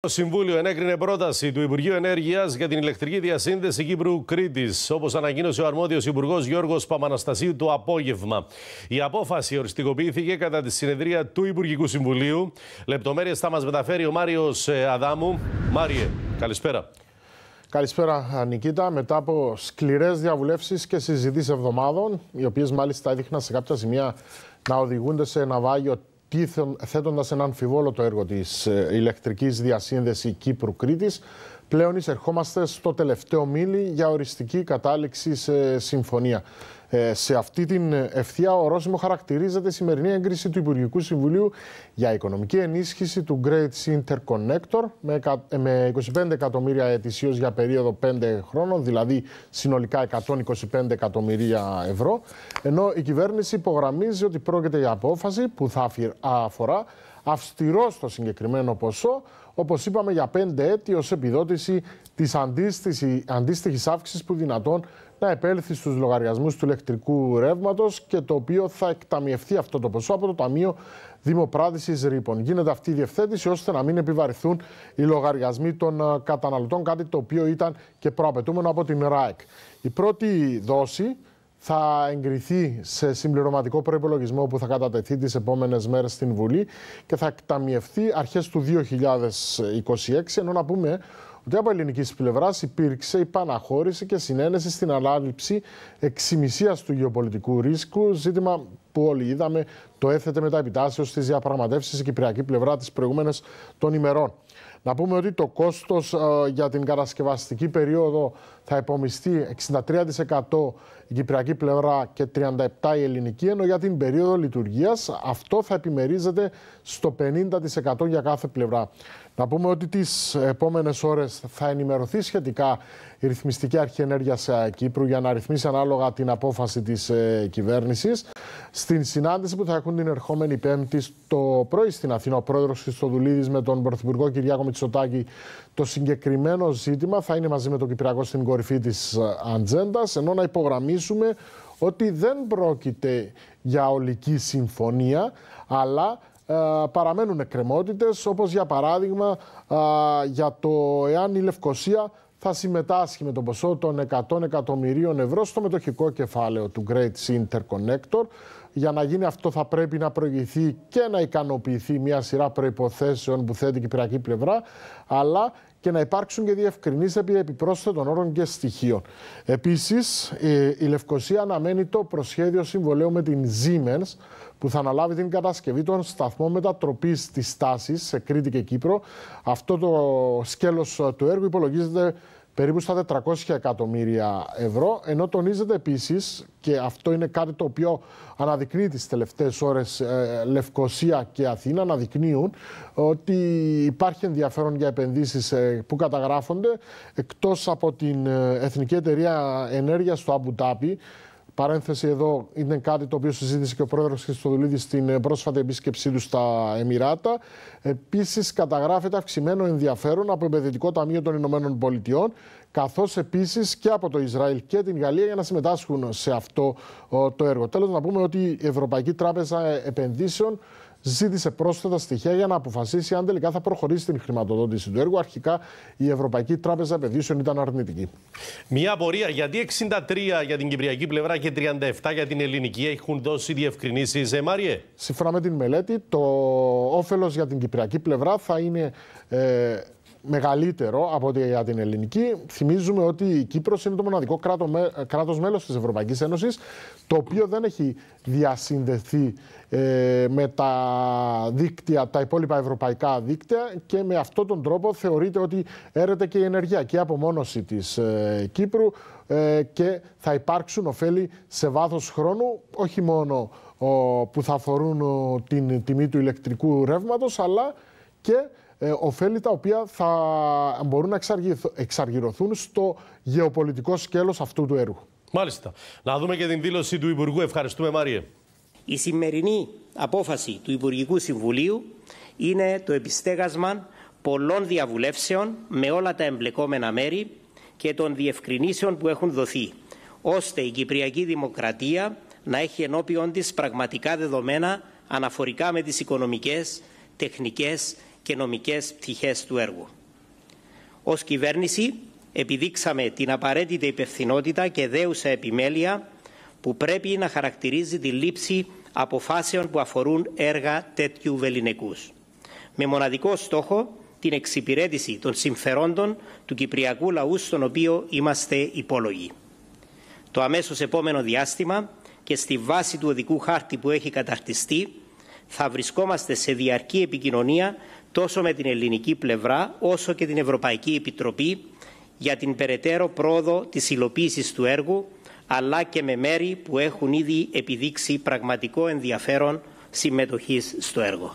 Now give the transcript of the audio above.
Το Συμβούλιο ενέκρινε πρόταση του Υπουργείου Ενέργειας για την ηλεκτρική διασύνδεση Κύπρου-Κρήτη, όπως ανακοίνωσε ο αρμόδιος Υπουργός Γιώργος Παπαναστασίου το απόγευμα. Η απόφαση οριστικοποιήθηκε κατά τη συνεδρία του Υπουργικού Συμβουλίου. Λεπτομέρειες θα μας μεταφέρει ο Μάριος ε, Αδάμου. Μάριε, καλησπέρα. Καλησπέρα, Νικήτα. Μετά από σκληρές διαβουλεύσεις και συζητήσεις εβδομάδων, οι οποίες μάλιστα έδειχναν σε κάποια σημεία να οδηγούνται σε ναυάγιο θέτοντας ένα αμφιβόλο το έργο της ε, ηλεκτρικής διασύνδεσης Κύπρου-Κρήτης πλέον εισερχόμαστε στο τελευταίο μήλι για οριστική κατάληξη σε συμφωνία. Ε, σε αυτή την ευθεία ορόσημο χαρακτηρίζεται η σημερινή έγκριση του Υπουργικού Συμβουλίου για οικονομική ενίσχυση του Great Interconnector με, με 25 εκατομμύρια ετησίως για περίοδο 5 χρόνων, δηλαδή συνολικά 125 εκατομμύρια ευρώ, ενώ η κυβέρνηση υπογραμμίζει ότι πρόκειται για απόφαση που θα αφορά αυστηρό στο συγκεκριμένο ποσό, όπως είπαμε, για πέντε έτη ως επιδότηση της αντίστοιχης αύξησης που δυνατόν να επέλθει στους λογαριασμούς του ηλεκτρικού ρεύματος και το οποίο θα εκταμιευθεί αυτό το ποσό από το Ταμείο Δημοπράτησης Ρήπων. Γίνεται αυτή η διευθέτηση ώστε να μην επιβαρυθούν οι λογαριασμοί των ε, καταναλωτών, κάτι το οποίο ήταν και προαπαιτούμενο από την ΡΑΕΚ. Η πρώτη δόση θα εγκριθεί σε συμπληρωματικό προπολογισμό που θα κατατεθεί τις επόμενες μέρες στην Βουλή και θα εκταμιευθεί αρχές του 2026, ενώ να πούμε ότι από ελληνικής πλευράς υπήρξε παναχώρηση και συνένεση στην ανάληψη εξημισίας του γεωπολιτικού ρίσκου, ζήτημα που όλοι είδαμε, το έθετε μετά επιτάσσεως στις διαπραγματεύσεις στην κυπριακή πλευρά τις προηγούμενες των ημερών. Να πούμε ότι το κόστος ε, για την κατασκευαστική περίοδο θα υπομειστεί 63% η κυπριακή πλευρά και 37% η ελληνική, ενώ για την περίοδο λειτουργίας αυτό θα επιμερίζεται στο 50% για κάθε πλευρά. Να πούμε ότι τις επόμενες ώρες θα ενημερωθεί σχετικά η Ρυθμιστική Αρχή Ενέργειας ε, Κύπρου για να ρυθμίσει ανάλογα την απόφαση της ε, κυβέρνησης. Στην συνάντηση που θα έχουν την ερχόμενη Πέμπτη το πρωί στην Αθήνα, ο πρόεδρος Χρυστοδουλίδη με τον Πρωθυπουργό Κυριάκο Μητσοτάκη, το συγκεκριμένο ζήτημα θα είναι μαζί με τον Κυπριακό στην κορυφή της ε, ατζέντας. Ενώ να υπογραμμίσουμε ότι δεν πρόκειται για ολική συμφωνία, αλλά ε, παραμένουν εκκρεμότητες, όπως για παράδειγμα ε, για το εάν η Λευκοσία θα συμμετάσχει με το ποσό των 100 εκατομμυρίων ευρώ στο μετοχικό κεφάλαιο του Great Interconnector για να γίνει αυτό θα πρέπει να προηγηθεί και να ικανοποιηθεί μια σειρά προϋποθέσεων που θέτει η κυπριακή πλευρά, αλλά και να υπάρξουν και διευκρινείς επί επιπρόσθετων όρων και στοιχείων. Επίσης, η Λευκοσία αναμένει το προσχέδιο συμβολέου με την Siemens που θα αναλάβει την κατασκευή των σταθμών μετατροπής της τάσης σε Κρήτη και Κύπρο. Αυτό το σκέλος του έργου υπολογίζεται περίπου στα 400 εκατομμύρια ευρώ, ενώ τονίζεται επίσης, και αυτό είναι κάτι το οποίο αναδεικνύει τις τελευταίες ώρες ε, Λευκοσία και Αθήνα, αναδεικνύουν ότι υπάρχει ενδιαφέρον για επενδύσεις ε, που καταγράφονται, εκτός από την ε, Εθνική Εταιρεία Ενέργειας στο Αμπουτάπη, Παρένθεση εδώ είναι κάτι το οποίο συζήτησε και ο πρόεδρος Χριστοδουλίδης στην ε, πρόσφατη επίσκεψή του στα Εμμυράτα. Επίσης, καταγράφεται αυξημένο ενδιαφέρον από το Επενδυτικό Ταμείο των Ηνωμένων Πολιτειών, καθώς επίσης και από το Ισραήλ και την Γαλλία για να συμμετάσχουν σε αυτό το έργο. Τέλος, να πούμε ότι η Ευρωπαϊκή Τράπεζα Επενδύσεων ζήτησε πρόσθετα στοιχεία για να αποφασίσει αν τελικά θα προχωρήσει την χρηματοδότηση του έργου. Αρχικά η Ευρωπαϊκή Τράπεζα Επενδύσεων ήταν αρνητική. Μια απορία γιατί 63 για την κυπριακή πλευρά και 37 για την ελληνική έχουν δώσει διευκρινήσεις, ε, Μάριε. Σύμφωνα με την μελέτη, το όφελος για την κυπριακή πλευρά θα είναι. Ε, μεγαλύτερο από την ελληνική. Θυμίζουμε ότι η Κύπρος είναι το μοναδικό κράτο, κράτος μέλος της Ευρωπαϊκής Ένωσης, το οποίο δεν έχει διασυνδεθεί ε, με τα δίκτυα, τα υπόλοιπα ευρωπαϊκά δίκτυα και με αυτόν τον τρόπο θεωρείται ότι έρεται και η ενεργειακή απομόνωση της ε, Κύπρου ε, και θα υπάρξουν ωφέλη σε βάθος χρόνου, όχι μόνο που θα αφορούν την τιμή του ηλεκτρικού ρεύματος, αλλά και ε, τα οποία θα μπορούν να εξαργυρωθούν στο γεωπολιτικό σκέλος αυτού του έργου. Μάλιστα. Να δούμε και την δήλωση του Υπουργού. Ευχαριστούμε, Μάριε. Η σημερινή απόφαση του Υπουργικού Συμβουλίου είναι το επιστέγασμα πολλών διαβουλεύσεων με όλα τα εμπλεκόμενα μέρη και των διευκρινήσεων που έχουν δοθεί, ώστε η Κυπριακή Δημοκρατία να έχει ενώπιον της πραγματικά δεδομένα αναφορικά με τις οικονομικές, τεχνικές και νομικές πτυχές του έργου. Ως κυβέρνηση επιδείξαμε την απαραίτητη υπευθυνότητα και δέουσα επιμέλεια που πρέπει να χαρακτηρίζει τη λήψη αποφάσεων που αφορούν έργα τέτοιου βεληνικούς. Με μοναδικό στόχο την εξυπηρέτηση των συμφερόντων του κυπριακού λαού στον οποίο είμαστε υπόλογοι. Το αμέσως επόμενο διάστημα και στη βάση του οδικού χάρτη που έχει καταρτιστεί θα βρισκόμαστε σε διαρκή επικοινωνία τόσο με την ελληνική πλευρά όσο και την Ευρωπαϊκή Επιτροπή για την περαιτέρω πρόοδο της υλοποίησης του έργου αλλά και με μέρη που έχουν ήδη επιδείξει πραγματικό ενδιαφέρον συμμετοχής στο έργο.